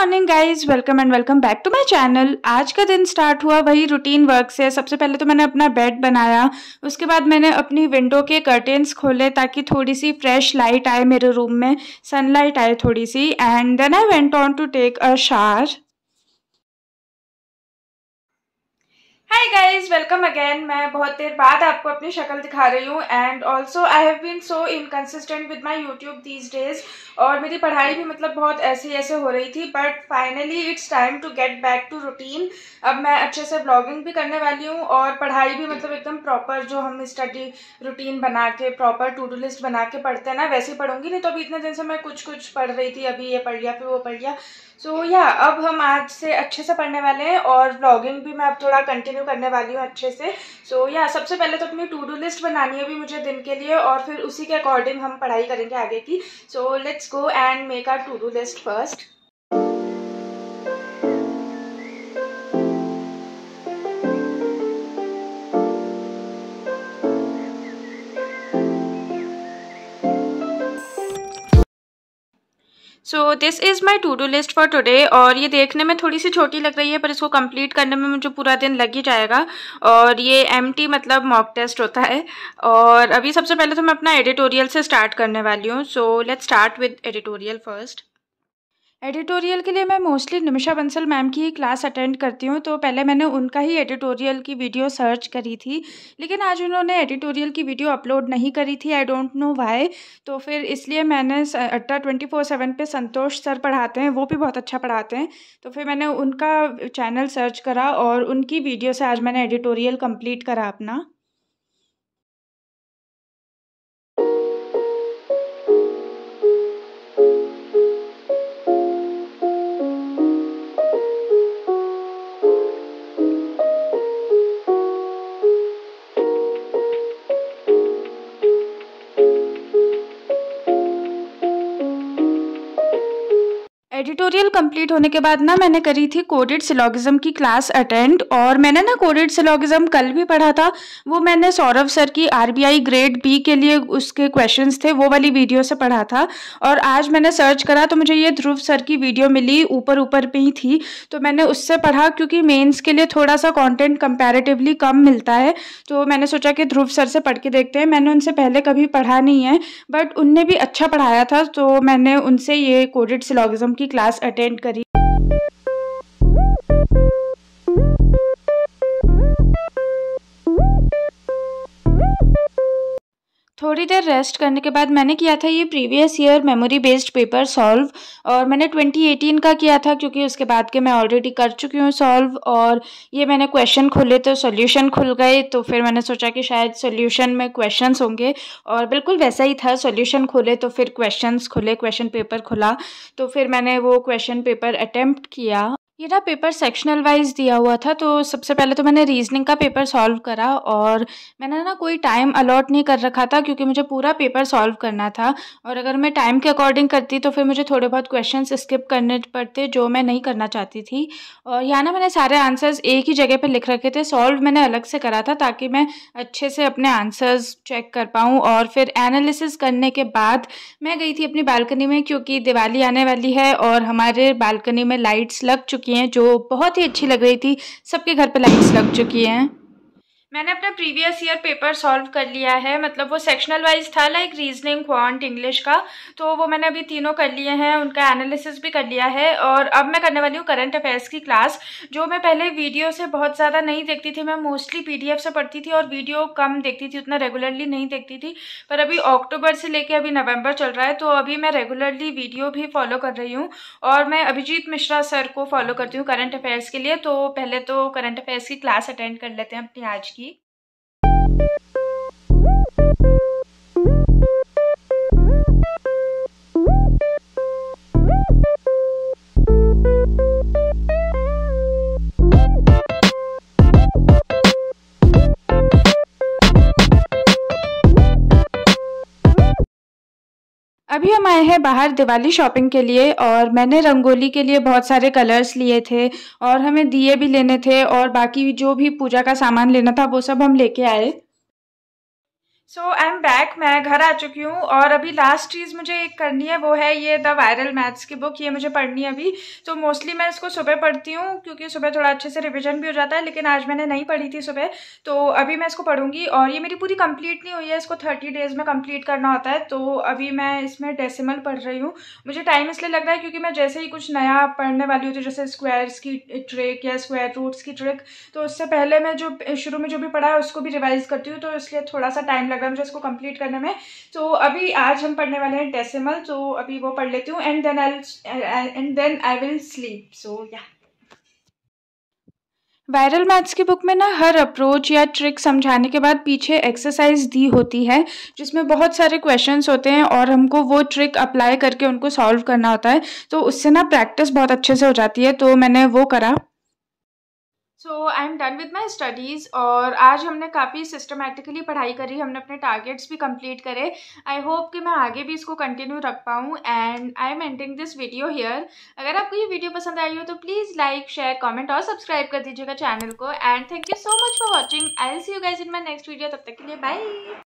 morning guys welcome and welcome back to my channel आज का दिन स्टार्ट हुआ वही रूटीन वर्क से सबसे पहले तो मैंने अपना बेड बनाया उसके बाद मैंने अपनी विंडो के कर्टेंस खोले ताकि थोड़ी सी फ्रेश लाइट आए मेरे रूम में सनलाइट आए थोड़ी सी and then I went on to take a shower hi guys welcome again मैं बहुत देर बाद आपको अपनी शक्ल दिखा रही हूँ and also I have been so inconsistent with my YouTube these days और मेरी पढ़ाई भी मतलब बहुत ऐसे ऐसे हो रही थी but finally it's time to get back to routine अब मैं अच्छे से ब्लॉगिंग भी करने वाली हूँ और पढ़ाई भी मतलब एकदम प्रॉपर जो हम स्टडी रूटीन बना के प्रॉपर टू डू लिस्ट बना के पढ़ते हैं ना वैसे ही पढ़ूंगी नहीं तो अभी इतने दिन से मैं कुछ कुछ पढ़ रही थी अभी ये पढ़ लिया फिर वो पढ़ लिया सो so, या yeah, अब हम आज से अच्छे से पढ़ने वाले हैं और ब्लॉगिंग भी मैं अब थोड़ा कंटिन्यू करने वाली हूँ अच्छे से सो so, या yeah, सबसे पहले तो अपनी टू डू लिस्ट बनानी है भी मुझे दिन के लिए और फिर उसी के अकॉर्डिंग हम पढ़ाई करेंगे आगे की so let's go and make our to do list first so this is my to do list for today और ये देखने में थोड़ी सी छोटी लग रही है पर इसको कम्प्लीट करने में मुझे पूरा दिन लग ही जाएगा और ये एम मतलब मॉक टेस्ट होता है और अभी सबसे पहले तो मैं अपना एडिटोरियल से स्टार्ट करने वाली हूँ so let's start with editorial first editorial के लिए मैं मोस्टली निमिषा बंसल मैम की ही क्लास अटेंड करती हूँ तो पहले मैंने उनका ही एडिटोरियल की वीडियो सर्च करी थी लेकिन आज उन्होंने एडिटोरियल की वीडियो अपलोड नहीं करी थी आई डोंट नो वाई तो फिर इसलिए मैंने अट्टा ट्वेंटी फोर सेवन पर संतोष सर पढ़ाते हैं वो भी बहुत अच्छा पढ़ाते हैं तो फिर मैंने उनका चैनल सर्च करा और उनकी वीडियो से आज मैंने एडिटोरियल कम्प्लीट करा अपना एडिटोरियल कंप्लीट होने के बाद ना मैंने करी थी कोडेड सिलोगिज्म की क्लास अटेंड और मैंने ना कोडेड सिलोगिज्म कल भी पढ़ा था वो मैंने सौरभ सर की आरबीआई ग्रेड बी के लिए उसके क्वेश्चंस थे वो वाली वीडियो से पढ़ा था और आज मैंने सर्च करा तो मुझे ये ध्रुव सर की वीडियो मिली ऊपर ऊपर पे ही थी तो मैंने उससे पढ़ा क्योंकि मेन्स के लिए थोड़ा सा कॉन्टेंट कंपेरेटिवली कम मिलता है तो मैंने सोचा कि ध्रुव सर से पढ़ के देखते हैं मैंने उनसे पहले कभी पढ़ा नहीं है बट उनने भी अच्छा पढ़ाया था तो मैंने उनसे ये कोडेड सिलोगिज्म की क्लास अटेंड करी थोड़ी देर रेस्ट करने के बाद मैंने किया था ये previous year memory based paper solve और मैंने 2018 का किया था क्योंकि उसके बाद के मैं ऑलरेडी कर चुकी हूँ सॉल्व और ये मैंने क्वेश्चन खोले तो सॉल्यूशन खुल गए तो फिर मैंने सोचा कि शायद सॉल्यूशन में क्वेश्चंस होंगे और बिल्कुल वैसा ही था सोल्यूशन खोले तो फिर क्वेश्चन खुले क्वेश्चन पेपर खुला तो फिर मैंने वो क्वेश्चन पेपर अटैम्प्ट किया ये ना पेपर सेक्शनल वाइज दिया हुआ था तो सबसे पहले तो मैंने रीजनिंग का पेपर सॉल्व करा और मैंने ना कोई टाइम अलॉट नहीं कर रखा था क्योंकि मुझे पूरा पेपर सॉल्व करना था और अगर मैं टाइम के अकॉर्डिंग करती तो फिर मुझे थोड़े बहुत क्वेश्चन स्किप करने पड़ते जो मैं नहीं करना चाहती थी और यहाँ ना मैंने सारे आंसर्स एक ही जगह पर लिख रखे थे सॉल्व मैंने अलग से करा था ताकि मैं अच्छे से अपने आंसर्स चेक कर पाऊँ और फिर एनालिसिस करने के बाद मैं गई थी अपनी बालकनी में क्योंकि दिवाली आने वाली है और हमारे बालकनी में लाइट्स लग चुकी चुकी हैं जो बहुत ही अच्छी लग रही थी सबके घर पर लाइट्स लग चुकी हैं मैंने अपना प्रीवियस ईयर पेपर सॉल्व कर लिया है मतलब वो सेक्शनल वाइज था लाइक रीजनिंग क्वांट इंग्लिश का तो वो मैंने अभी तीनों कर लिए हैं उनका एनालिसिस भी कर लिया है और अब मैं करने वाली हूँ करंट अफेयर्स की क्लास जो मैं पहले वीडियो से बहुत ज़्यादा नहीं देखती थी मैं मोस्टली पी से पढ़ती थी और वीडियो कम देखती थी उतना रेगुलरली नहीं देखती थी पर अभी अक्टूबर से लेकर अभी नवंबर चल रहा है तो अभी मैं रेगुलरली वीडियो भी फॉलो कर रही हूँ और मैं अभिजीत मिश्रा सर को फॉलो करती हूँ करंट अफेयर्स के लिए तो पहले तो करंट अफेयर्स की क्लास अटेंड कर लेते हैं अपनी आज की अभी हम आए हैं बाहर दिवाली शॉपिंग के लिए और मैंने रंगोली के लिए बहुत सारे कलर्स लिए थे और हमें दिए भी लेने थे और बाकी जो भी पूजा का सामान लेना था वो सब हम लेके आए सो आई एम बैक मैं घर आ चुकी हूँ और अभी लास्ट चीज़ मुझे एक करनी है वो है ये द वायरल मैथ्स की बुक ये मुझे पढ़नी है अभी तो मोस्टली मैं इसको सुबह पढ़ती हूँ क्योंकि सुबह थोड़ा अच्छे से रिवीजन भी हो जाता है लेकिन आज मैंने नहीं पढ़ी थी सुबह तो अभी मैं इसको पढ़ूंगी और ये मेरी पूरी कंप्लीट नहीं हुई है इसको थर्टी डेज़ में कम्प्लीट करना होता है तो अभी मैं इसमें डेसिमल पढ़ रही हूँ मुझे टाइम इसलिए लग रहा है क्योंकि मैं जैसे ही कुछ नया पढ़ने वाली होती हूँ जैसे स्क्वायर्स की ट्रिक या स्क्वायर रूट्स की ट्रिक तो उससे पहले मैं जो शुरू में जो भी पढ़ा है उसको भी रिवाइज़ करती हूँ तो इसलिए थोड़ा सा टाइम लग डायग्राम जो इसको कंप्लीट करने में तो अभी आज हम पढ़ने वाले हैं डेसिमल तो अभी वो पढ़ लेती हूँ and then I and then I will sleep so या वायरल मैथ्स की बुक में ना हर अप्रोच या ट्रिक समझाने के बाद पीछे एक्सरसाइज दी होती है जिसमें बहुत सारे क्वेश्चंस होते हैं और हमको वो ट्रिक अप्लाई करके उनको सॉल्व करना होता है तो उससे ना प्रैक्टिस बहुत अच्छे से हो जाती है तो मैंने वो करा so I am done with my studies और आज हमने काफ़ी सिस्टमेटिकली पढ़ाई करी हमने अपने टारगेट्स भी कंप्लीट करे आई होप कि मैं आगे भी इसको कंटिन्यू रख पाऊँ and I am ending this video here अगर आपको ये वीडियो पसंद आई हो तो प्लीज़ लाइक शेयर कॉमेंट और सब्सक्राइब कर दीजिएगा चैनल को and thank you so much for watching I'll see you guys in my next video तब तक के लिए बाय